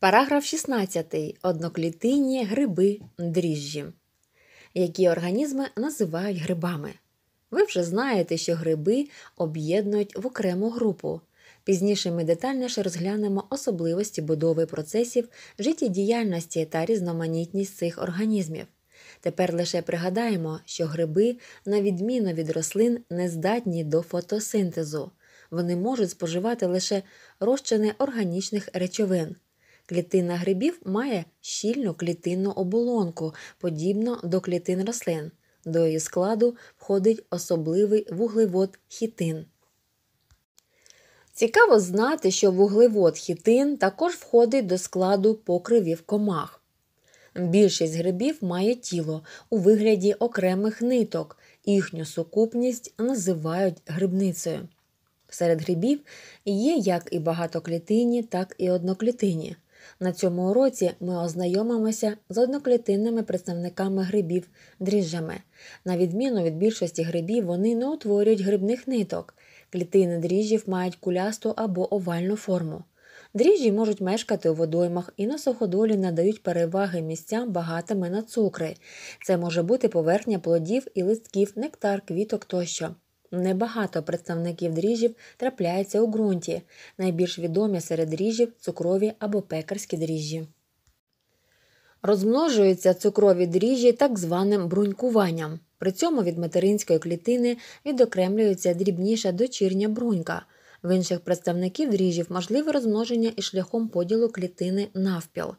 Параграф 16. Одноклітинні гриби дріжджі. Які організми називають грибами. Ви вже знаєте, що гриби об'єднують в окрему групу. Пізніше ми детальніше розглянемо особливості будови процесів, життєдіяльності та різноманітність цих організмів. Тепер лише пригадаємо, що гриби, на відміну від рослин, не здатні до фотосинтезу. Вони можуть споживати лише розчини органічних речовин. Клітина грибів має щільну клітинну оболонку, подібно до клітин рослин. До її складу входить особливий вуглевод хітин. Цікаво знати, що вуглевод хітин також входить до складу покривів комах. Більшість грибів має тіло у вигляді окремих ниток, їхню сукупність називають грибницею. Серед грибів є як і багатоклітинні, так і одноклітинні. На цьому уроці ми ознайомимося з одноклітинними представниками грибів дріжджами. На відміну від більшості грибів, вони не утворюють грибних ниток. Клітини дріжджів мають кулясту або овальну форму. Дріжджі можуть мешкати у водоймах і на суходолі надають переваги місцям багатими на цукри. Це може бути поверхня плодів і листків, нектар, квіток тощо. Небагато представників дріжджів трапляється у ґрунті. Найбільш відомі серед дріжджів цукрові або пекарські дріжджі. Розмножуються цукрові дріжджі так званим брунькуванням. При цьому від материнської клітини відокремлюється дрібніша дочірня брунька. В інших представників дріжджів можливе розмноження і шляхом поділу клітини навпіл.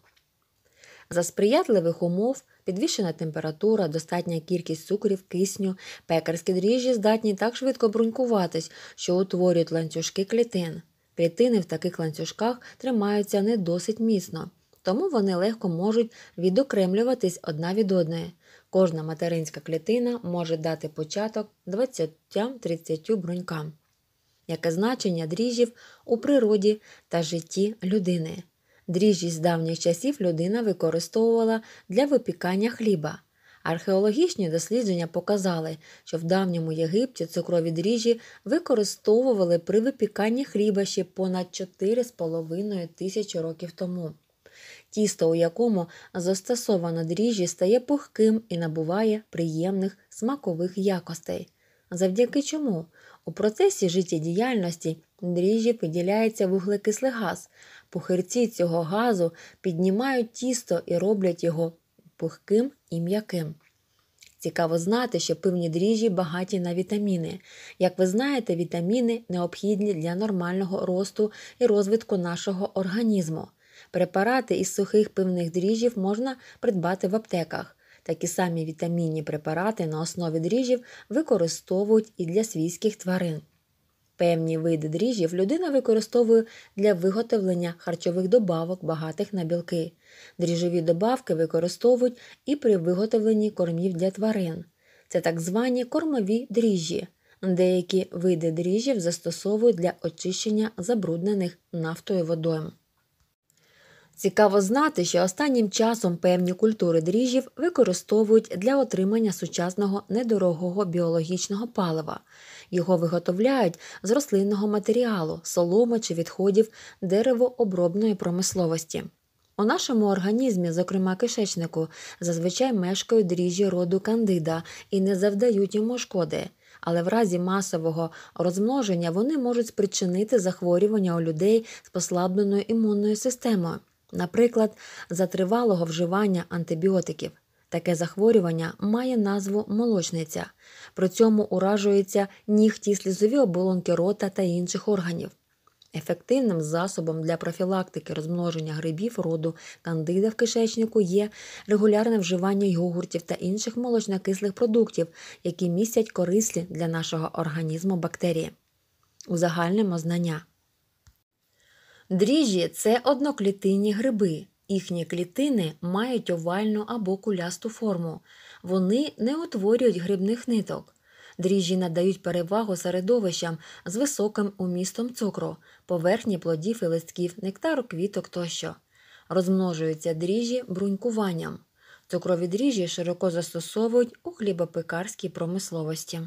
За сприятливих умов підвищена температура, достатня кількість цукрів, кисню, пекарські дріжджі здатні так швидко брунькуватись, що утворюють ланцюжки клітин. Клітини в таких ланцюжках тримаються не досить міцно, тому вони легко можуть відокремлюватись одна від одної. Кожна материнська клітина може дати початок 20-30 брунькам. Яке значення дріжджів у природі та житті людини? Дріжджі з давніх часів людина використовувала для випікання хліба. Археологічні дослідження показали, що в давньому Єгипті цукрові дріжджі використовували при випіканні хліба ще понад 4,5 тисячі років тому. Тісто, у якому застосовано дріжджі, стає пухким і набуває приємних смакових якостей. Завдяки чому у процесі життєдіяльності дріжджі виділяється вуглекислий газ, Пухирці цього газу піднімають тісто і роблять його пухким і м'яким. Цікаво знати, що пивні дріжджі багаті на вітаміни. Як ви знаєте, вітаміни необхідні для нормального росту і розвитку нашого організму. Препарати із сухих пивних дріжджів можна придбати в аптеках. Такі самі вітамінні препарати на основі дріжджів використовують і для свійських тварин. Певні види дріжджів людина використовує для виготовлення харчових добавок, багатих на білки. Дріжджові добавки використовують і при виготовленні кормів для тварин. Це так звані кормові дріжджі. Деякі види дріжджів застосовують для очищення забруднених нафтою водойм. Цікаво знати, що останнім часом певні культури дріжджів використовують для отримання сучасного недорогого біологічного палива. Його виготовляють з рослинного матеріалу, соломи чи відходів деревообробної промисловості. У нашому організмі, зокрема кишечнику, зазвичай мешкають дріжджі роду кандида і не завдають йому шкоди. Але в разі масового розмноження вони можуть спричинити захворювання у людей з послабленою імунною системою наприклад, затривалого вживання антибіотиків. Таке захворювання має назву молочниця, при цьому уражуються нігті слізові оболонки рота та інших органів. Ефективним засобом для профілактики розмноження грибів роду кандида в кишечнику є регулярне вживання йогуртів та інших молочнокислих продуктів, які містять корисні для нашого організму бактерії. Узагальнимо знання. Дріжджі це одноклітинні гриби. Їхні клітини мають овальну або кулясту форму. Вони не утворюють грибних ниток. Дріжджі надають перевагу середовищам з високим умістом цукру, поверхні плодів і листків, нектару квіток тощо. Розмножуються дріжджі брунькуванням. Цукрові дріжджі широко застосовують у хлібопекарській промисловості.